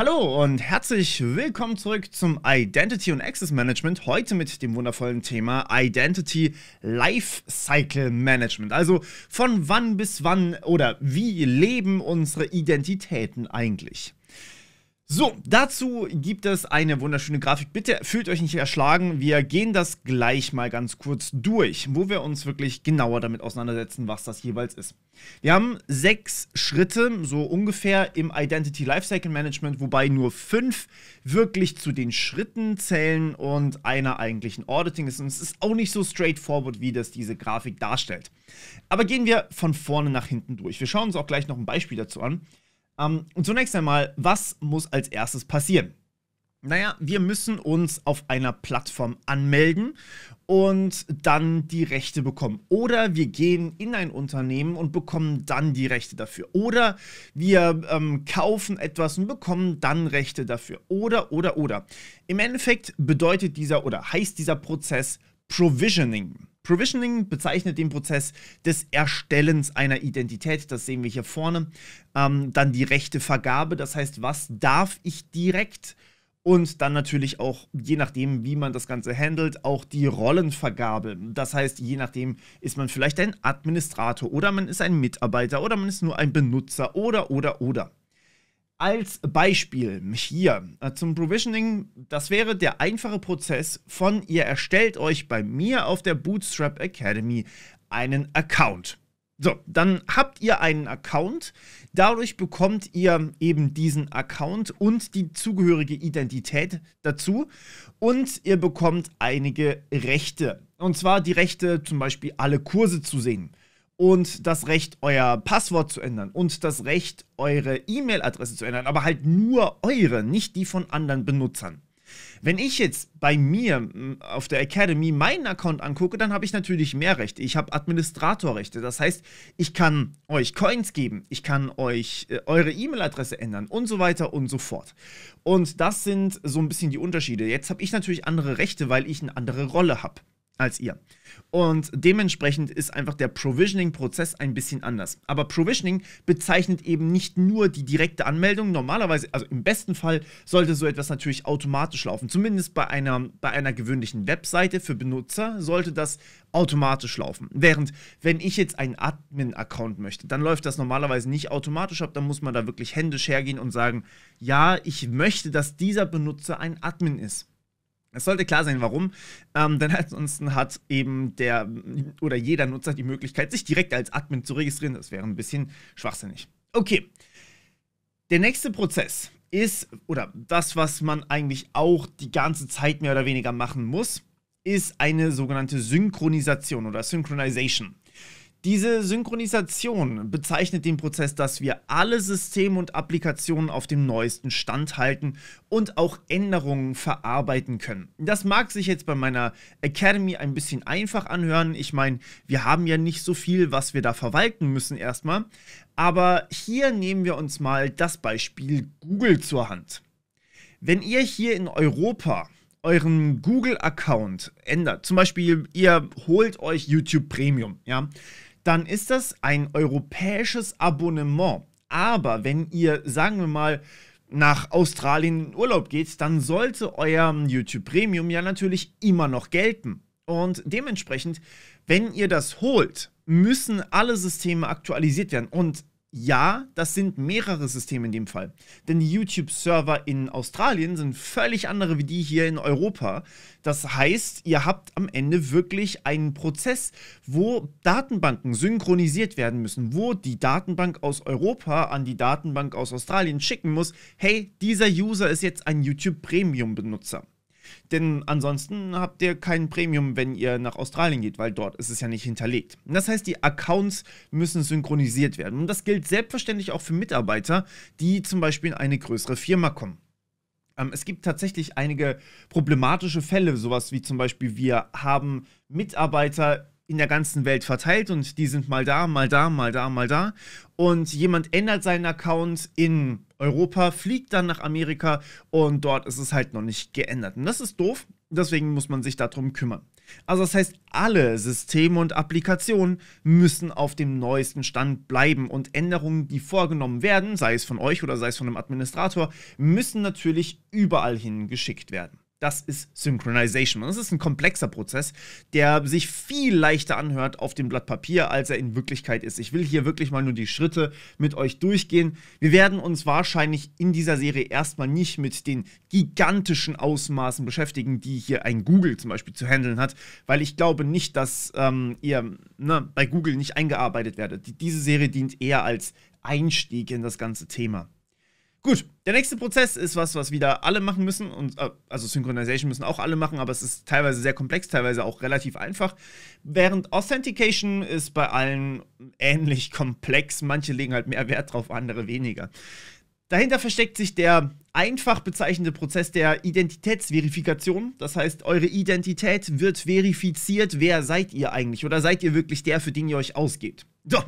Hallo und herzlich willkommen zurück zum Identity und Access Management. Heute mit dem wundervollen Thema Identity Lifecycle Management. Also von wann bis wann oder wie leben unsere Identitäten eigentlich? So, dazu gibt es eine wunderschöne Grafik. Bitte fühlt euch nicht erschlagen. Wir gehen das gleich mal ganz kurz durch, wo wir uns wirklich genauer damit auseinandersetzen, was das jeweils ist. Wir haben sechs Schritte, so ungefähr im Identity Lifecycle Management, wobei nur fünf wirklich zu den Schritten zählen und einer eigentlichen Auditing ist. Und es ist auch nicht so straightforward, wie das diese Grafik darstellt. Aber gehen wir von vorne nach hinten durch. Wir schauen uns auch gleich noch ein Beispiel dazu an. Ähm, und zunächst einmal, was muss als erstes passieren? Naja, wir müssen uns auf einer Plattform anmelden und dann die Rechte bekommen. Oder wir gehen in ein Unternehmen und bekommen dann die Rechte dafür. Oder wir ähm, kaufen etwas und bekommen dann Rechte dafür. Oder, oder, oder. Im Endeffekt bedeutet dieser oder heißt dieser Prozess Provisioning. Provisioning bezeichnet den Prozess des Erstellens einer Identität, das sehen wir hier vorne. Ähm, dann die rechte Vergabe, das heißt, was darf ich direkt? Und dann natürlich auch, je nachdem, wie man das Ganze handelt, auch die Rollenvergabe. Das heißt, je nachdem ist man vielleicht ein Administrator oder man ist ein Mitarbeiter oder man ist nur ein Benutzer oder oder oder. Als Beispiel hier äh, zum Provisioning, das wäre der einfache Prozess von ihr erstellt euch bei mir auf der Bootstrap Academy einen Account. So, dann habt ihr einen Account. Dadurch bekommt ihr eben diesen Account und die zugehörige Identität dazu. Und ihr bekommt einige Rechte. Und zwar die Rechte, zum Beispiel alle Kurse zu sehen und das Recht, euer Passwort zu ändern und das Recht, eure E-Mail-Adresse zu ändern, aber halt nur eure, nicht die von anderen Benutzern. Wenn ich jetzt bei mir auf der Academy meinen Account angucke, dann habe ich natürlich mehr Rechte. Ich habe Administratorrechte. Das heißt, ich kann euch Coins geben, ich kann euch äh, eure E-Mail-Adresse ändern und so weiter und so fort. Und das sind so ein bisschen die Unterschiede. Jetzt habe ich natürlich andere Rechte, weil ich eine andere Rolle habe als ihr. Und dementsprechend ist einfach der Provisioning-Prozess ein bisschen anders. Aber Provisioning bezeichnet eben nicht nur die direkte Anmeldung. Normalerweise, also im besten Fall, sollte so etwas natürlich automatisch laufen. Zumindest bei einer, bei einer gewöhnlichen Webseite für Benutzer sollte das automatisch laufen. Während, wenn ich jetzt einen Admin-Account möchte, dann läuft das normalerweise nicht automatisch ab. Dann muss man da wirklich händisch hergehen und sagen, ja, ich möchte, dass dieser Benutzer ein Admin ist. Es sollte klar sein, warum. Ähm, denn ansonsten hat eben der oder jeder Nutzer die Möglichkeit, sich direkt als Admin zu registrieren. Das wäre ein bisschen schwachsinnig. Okay. Der nächste Prozess ist, oder das, was man eigentlich auch die ganze Zeit mehr oder weniger machen muss, ist eine sogenannte Synchronisation oder Synchronization. Diese Synchronisation bezeichnet den Prozess, dass wir alle Systeme und Applikationen auf dem neuesten Stand halten und auch Änderungen verarbeiten können. Das mag sich jetzt bei meiner Academy ein bisschen einfach anhören. Ich meine, wir haben ja nicht so viel, was wir da verwalten müssen erstmal. Aber hier nehmen wir uns mal das Beispiel Google zur Hand. Wenn ihr hier in Europa euren Google-Account ändert, zum Beispiel ihr holt euch YouTube Premium, ja, dann ist das ein europäisches Abonnement. Aber wenn ihr, sagen wir mal, nach Australien in Urlaub geht, dann sollte euer YouTube Premium ja natürlich immer noch gelten. Und dementsprechend, wenn ihr das holt, müssen alle Systeme aktualisiert werden. Und ja, das sind mehrere Systeme in dem Fall. Denn die YouTube-Server in Australien sind völlig andere wie die hier in Europa. Das heißt, ihr habt am Ende wirklich einen Prozess, wo Datenbanken synchronisiert werden müssen, wo die Datenbank aus Europa an die Datenbank aus Australien schicken muss, hey, dieser User ist jetzt ein YouTube-Premium-Benutzer. Denn ansonsten habt ihr kein Premium, wenn ihr nach Australien geht, weil dort ist es ja nicht hinterlegt. Das heißt, die Accounts müssen synchronisiert werden. Und das gilt selbstverständlich auch für Mitarbeiter, die zum Beispiel in eine größere Firma kommen ähm, es gibt tatsächlich einige problematische Fälle, sowas wie zum Beispiel, wir haben Mitarbeiter in der ganzen Welt verteilt und die sind mal da, mal da, mal da, mal da. Und jemand ändert seinen Account in Europa, fliegt dann nach Amerika und dort ist es halt noch nicht geändert. Und das ist doof, deswegen muss man sich darum kümmern. Also das heißt, alle Systeme und Applikationen müssen auf dem neuesten Stand bleiben und Änderungen, die vorgenommen werden, sei es von euch oder sei es von einem Administrator, müssen natürlich überall hin geschickt werden. Das ist Synchronization. Und das ist ein komplexer Prozess, der sich viel leichter anhört auf dem Blatt Papier, als er in Wirklichkeit ist. Ich will hier wirklich mal nur die Schritte mit euch durchgehen. Wir werden uns wahrscheinlich in dieser Serie erstmal nicht mit den gigantischen Ausmaßen beschäftigen, die hier ein Google zum Beispiel zu handeln hat, weil ich glaube nicht, dass ähm, ihr ne, bei Google nicht eingearbeitet werdet. Diese Serie dient eher als Einstieg in das ganze Thema. Gut, der nächste Prozess ist was, was wieder alle machen müssen. Und, äh, also Synchronization müssen auch alle machen, aber es ist teilweise sehr komplex, teilweise auch relativ einfach. Während Authentication ist bei allen ähnlich komplex. Manche legen halt mehr Wert drauf, andere weniger. Dahinter versteckt sich der einfach bezeichnende Prozess der Identitätsverifikation. Das heißt, eure Identität wird verifiziert. Wer seid ihr eigentlich? Oder seid ihr wirklich der, für den ihr euch ausgeht. So.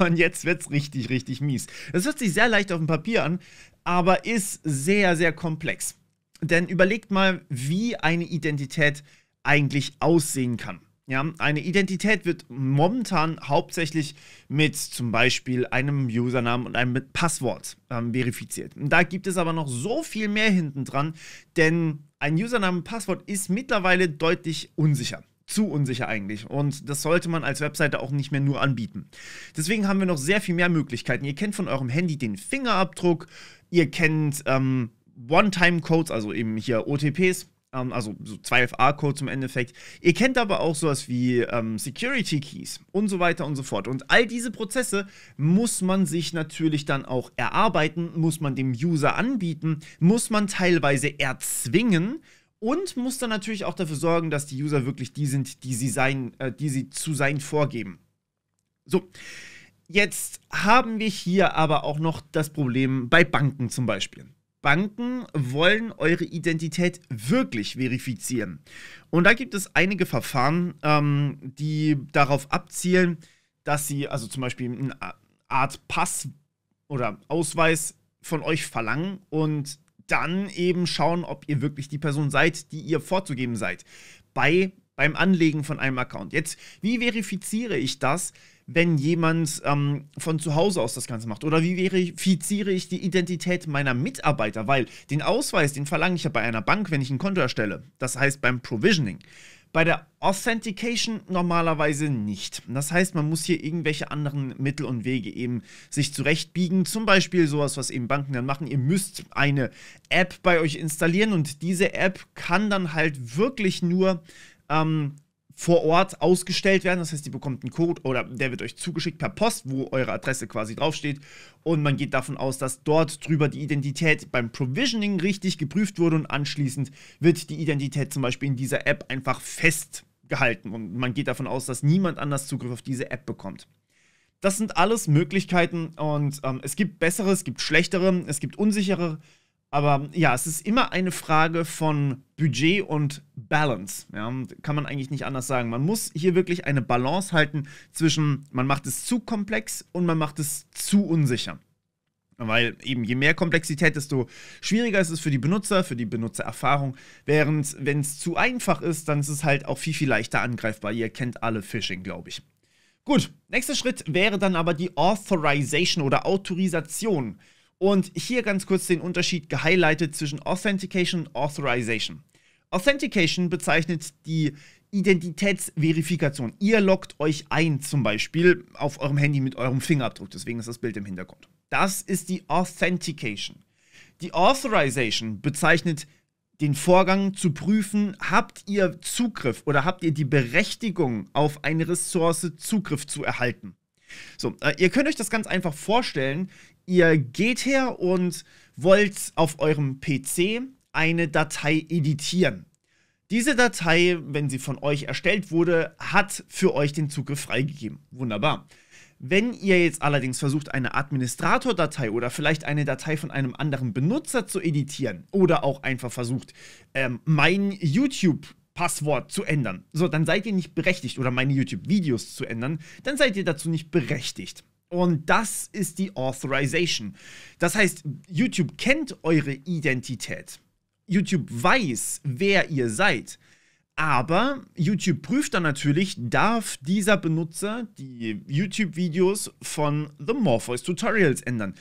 Und jetzt wird es richtig, richtig mies. Das hört sich sehr leicht auf dem Papier an, aber ist sehr, sehr komplex. Denn überlegt mal, wie eine Identität eigentlich aussehen kann. Ja, eine Identität wird momentan hauptsächlich mit zum Beispiel einem Usernamen und einem Passwort ähm, verifiziert. Da gibt es aber noch so viel mehr hinten dran, denn ein Username und Passwort ist mittlerweile deutlich unsicher zu unsicher eigentlich. Und das sollte man als Webseite auch nicht mehr nur anbieten. Deswegen haben wir noch sehr viel mehr Möglichkeiten. Ihr kennt von eurem Handy den Fingerabdruck, ihr kennt ähm, One-Time-Codes, also eben hier OTPs, ähm, also so 2FA-Codes im Endeffekt. Ihr kennt aber auch sowas wie ähm, Security Keys und so weiter und so fort. Und all diese Prozesse muss man sich natürlich dann auch erarbeiten, muss man dem User anbieten, muss man teilweise erzwingen und muss dann natürlich auch dafür sorgen, dass die User wirklich die sind, die sie, sein, äh, die sie zu sein vorgeben. So, jetzt haben wir hier aber auch noch das Problem bei Banken zum Beispiel. Banken wollen eure Identität wirklich verifizieren. Und da gibt es einige Verfahren, ähm, die darauf abzielen, dass sie also zum Beispiel eine Art Pass oder Ausweis von euch verlangen und dann eben schauen, ob ihr wirklich die Person seid, die ihr vorzugeben seid. Bei, beim Anlegen von einem Account. Jetzt, wie verifiziere ich das? wenn jemand ähm, von zu Hause aus das Ganze macht? Oder wie verifiziere ich die Identität meiner Mitarbeiter? Weil den Ausweis, den verlange ich ja bei einer Bank, wenn ich ein Konto erstelle. Das heißt beim Provisioning. Bei der Authentication normalerweise nicht. Das heißt, man muss hier irgendwelche anderen Mittel und Wege eben sich zurechtbiegen. Zum Beispiel sowas, was eben Banken dann machen. Ihr müsst eine App bei euch installieren und diese App kann dann halt wirklich nur ähm, vor Ort ausgestellt werden. Das heißt, ihr bekommt einen Code oder der wird euch zugeschickt per Post, wo eure Adresse quasi draufsteht. Und man geht davon aus, dass dort drüber die Identität beim Provisioning richtig geprüft wurde und anschließend wird die Identität zum Beispiel in dieser App einfach festgehalten. Und man geht davon aus, dass niemand anders Zugriff auf diese App bekommt. Das sind alles Möglichkeiten und ähm, es gibt bessere, es gibt schlechtere, es gibt unsichere aber ja, es ist immer eine Frage von Budget und Balance. Ja, kann man eigentlich nicht anders sagen. Man muss hier wirklich eine Balance halten zwischen, man macht es zu komplex und man macht es zu unsicher. Weil eben je mehr Komplexität, desto schwieriger ist es für die Benutzer, für die Benutzererfahrung. Während wenn es zu einfach ist, dann ist es halt auch viel, viel leichter angreifbar. Ihr kennt alle Phishing, glaube ich. Gut, nächster Schritt wäre dann aber die Authorization oder Autorisation. Und hier ganz kurz den Unterschied gehighlightet zwischen Authentication und Authorization. Authentication bezeichnet die Identitätsverifikation. Ihr loggt euch ein, zum Beispiel auf eurem Handy mit eurem Fingerabdruck, deswegen ist das Bild im Hintergrund. Das ist die Authentication. Die Authorization bezeichnet den Vorgang zu prüfen, habt ihr Zugriff oder habt ihr die Berechtigung, auf eine Ressource Zugriff zu erhalten. So, äh, ihr könnt euch das ganz einfach vorstellen ihr geht her und wollt auf eurem PC eine Datei editieren. Diese Datei, wenn sie von euch erstellt wurde, hat für euch den Zugriff freigegeben. Wunderbar. Wenn ihr jetzt allerdings versucht, eine Administratordatei oder vielleicht eine Datei von einem anderen Benutzer zu editieren oder auch einfach versucht, ähm, mein YouTube Passwort zu ändern. So, dann seid ihr nicht berechtigt oder meine YouTube-Videos zu ändern, dann seid ihr dazu nicht berechtigt. Und das ist die Authorization. Das heißt, YouTube kennt eure Identität. YouTube weiß, wer ihr seid. Aber YouTube prüft dann natürlich, darf dieser Benutzer die YouTube-Videos von The Morpheus Tutorials ändern.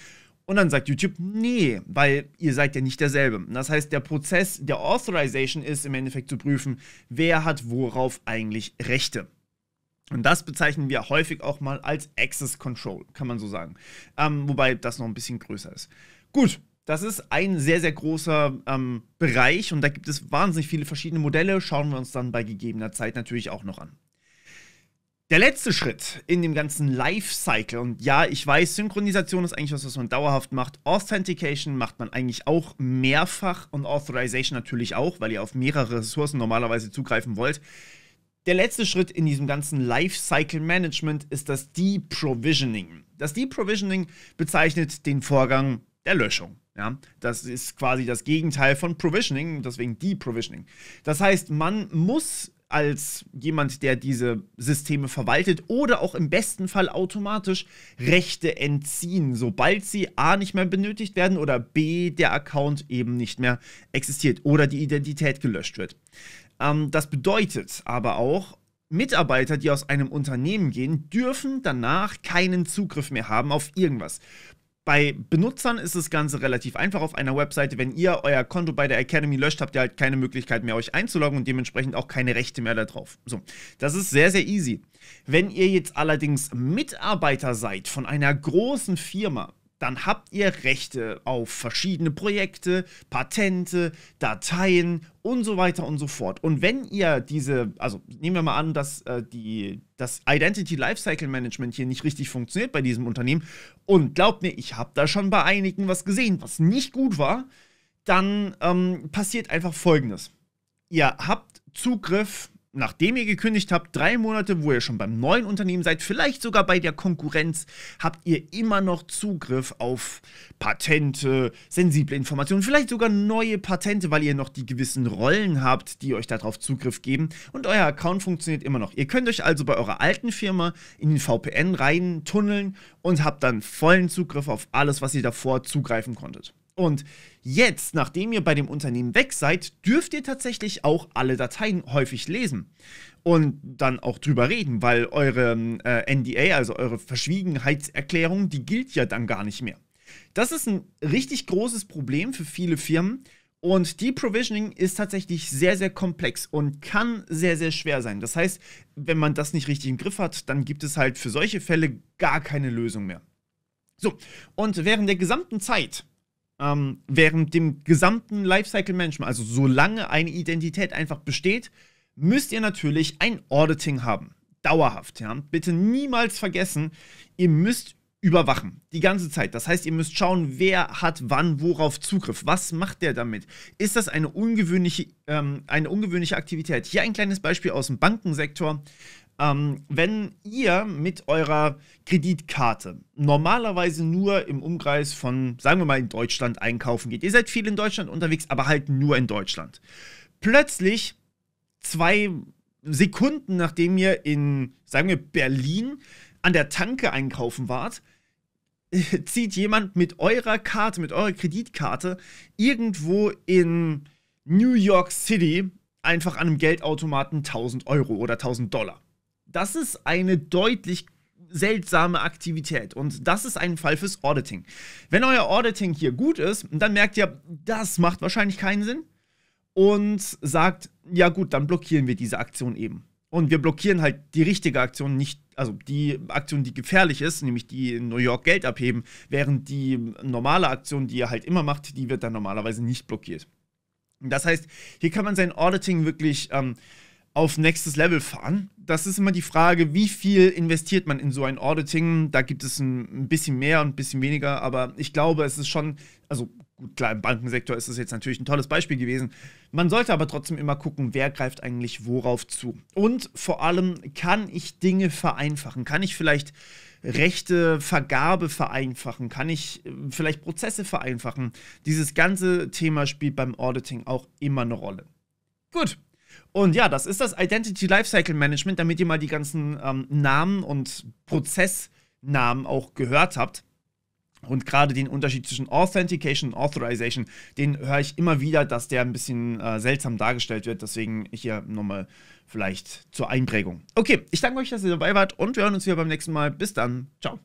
Und dann sagt YouTube, nee, weil ihr seid ja nicht derselbe. Das heißt, der Prozess der Authorization ist im Endeffekt zu prüfen, wer hat worauf eigentlich Rechte. Und das bezeichnen wir häufig auch mal als Access Control, kann man so sagen. Ähm, wobei das noch ein bisschen größer ist. Gut, das ist ein sehr, sehr großer ähm, Bereich und da gibt es wahnsinnig viele verschiedene Modelle. Schauen wir uns dann bei gegebener Zeit natürlich auch noch an. Der letzte Schritt in dem ganzen Lifecycle, und ja, ich weiß, Synchronisation ist eigentlich was, was man dauerhaft macht. Authentication macht man eigentlich auch mehrfach und Authorization natürlich auch, weil ihr auf mehrere Ressourcen normalerweise zugreifen wollt. Der letzte Schritt in diesem ganzen Lifecycle Management ist das Deprovisioning. Das Deprovisioning bezeichnet den Vorgang der Löschung. Ja, das ist quasi das Gegenteil von Provisioning, deswegen Deprovisioning. Das heißt, man muss als jemand, der diese Systeme verwaltet oder auch im besten Fall automatisch Rechte entziehen, sobald sie a nicht mehr benötigt werden oder b der Account eben nicht mehr existiert oder die Identität gelöscht wird. Ähm, das bedeutet aber auch, Mitarbeiter, die aus einem Unternehmen gehen, dürfen danach keinen Zugriff mehr haben auf irgendwas. Bei Benutzern ist das Ganze relativ einfach auf einer Webseite. Wenn ihr euer Konto bei der Academy löscht, habt ihr halt keine Möglichkeit mehr, euch einzuloggen und dementsprechend auch keine Rechte mehr darauf. So, das ist sehr, sehr easy. Wenn ihr jetzt allerdings Mitarbeiter seid von einer großen Firma, dann habt ihr Rechte auf verschiedene Projekte, Patente, Dateien und so weiter und so fort. Und wenn ihr diese, also nehmen wir mal an, dass äh, die, das Identity Lifecycle Management hier nicht richtig funktioniert bei diesem Unternehmen und glaubt mir, ich habe da schon bei einigen was gesehen, was nicht gut war, dann ähm, passiert einfach Folgendes. Ihr habt Zugriff nachdem ihr gekündigt habt, drei Monate, wo ihr schon beim neuen Unternehmen seid, vielleicht sogar bei der Konkurrenz, habt ihr immer noch Zugriff auf Patente, sensible Informationen, vielleicht sogar neue Patente, weil ihr noch die gewissen Rollen habt, die euch darauf Zugriff geben und euer Account funktioniert immer noch. Ihr könnt euch also bei eurer alten Firma in den VPN rein tunneln und habt dann vollen Zugriff auf alles, was ihr davor zugreifen konntet. Und jetzt, nachdem ihr bei dem Unternehmen weg seid, dürft ihr tatsächlich auch alle Dateien häufig lesen und dann auch drüber reden, weil eure äh, NDA, also eure Verschwiegenheitserklärung, die gilt ja dann gar nicht mehr. Das ist ein richtig großes Problem für viele Firmen und Deprovisioning ist tatsächlich sehr, sehr komplex und kann sehr, sehr schwer sein. Das heißt, wenn man das nicht richtig im Griff hat, dann gibt es halt für solche Fälle gar keine Lösung mehr. So, und während der gesamten Zeit, ähm, während dem gesamten Lifecycle Management, also solange eine Identität einfach besteht, müsst ihr natürlich ein Auditing haben. Dauerhaft, ja. Bitte niemals vergessen, ihr müsst überwachen. Die ganze Zeit. Das heißt, ihr müsst schauen, wer hat wann worauf Zugriff. Was macht der damit? Ist das eine ungewöhnliche, ähm, eine ungewöhnliche Aktivität? Hier ein kleines Beispiel aus dem Bankensektor. Ähm, wenn ihr mit eurer Kreditkarte normalerweise nur im Umkreis von, sagen wir mal, in Deutschland einkaufen geht, ihr seid viel in Deutschland unterwegs, aber halt nur in Deutschland. Plötzlich, zwei Sekunden nachdem ihr in, sagen wir, Berlin an der Tanke einkaufen wart, zieht jemand mit eurer Karte, mit eurer Kreditkarte irgendwo in New York City einfach an einem Geldautomaten 1000 Euro oder 1000 Dollar das ist eine deutlich seltsame Aktivität. Und das ist ein Fall fürs Auditing. Wenn euer Auditing hier gut ist, dann merkt ihr, das macht wahrscheinlich keinen Sinn und sagt, ja gut, dann blockieren wir diese Aktion eben. Und wir blockieren halt die richtige Aktion, nicht, also die Aktion, die gefährlich ist, nämlich die in New York Geld abheben, während die normale Aktion, die ihr halt immer macht, die wird dann normalerweise nicht blockiert. Das heißt, hier kann man sein Auditing wirklich ähm, auf nächstes Level fahren. Das ist immer die Frage, wie viel investiert man in so ein Auditing? Da gibt es ein, bisschen mehr und ein bisschen weniger, aber ich glaube, es ist schon, also gut, klar, im Bankensektor ist es jetzt natürlich ein tolles Beispiel gewesen. Man sollte aber trotzdem immer gucken, wer greift eigentlich worauf zu. Und vor allem, kann ich Dinge vereinfachen? Kann ich vielleicht Rechte, Vergabe vereinfachen? Kann ich äh, vielleicht Prozesse vereinfachen? Dieses ganze Thema spielt beim Auditing auch immer eine Rolle. Gut, und ja, das ist das Identity Lifecycle Management, damit ihr mal die ganzen ähm, Namen und Prozessnamen auch gehört habt. Und gerade den Unterschied zwischen Authentication und Authorization, den höre ich immer wieder, dass der ein bisschen äh, seltsam dargestellt wird. Deswegen hier nochmal vielleicht zur Einprägung. Okay, ich danke euch, dass ihr dabei wart und wir hören uns wieder beim nächsten Mal. Bis dann. Ciao.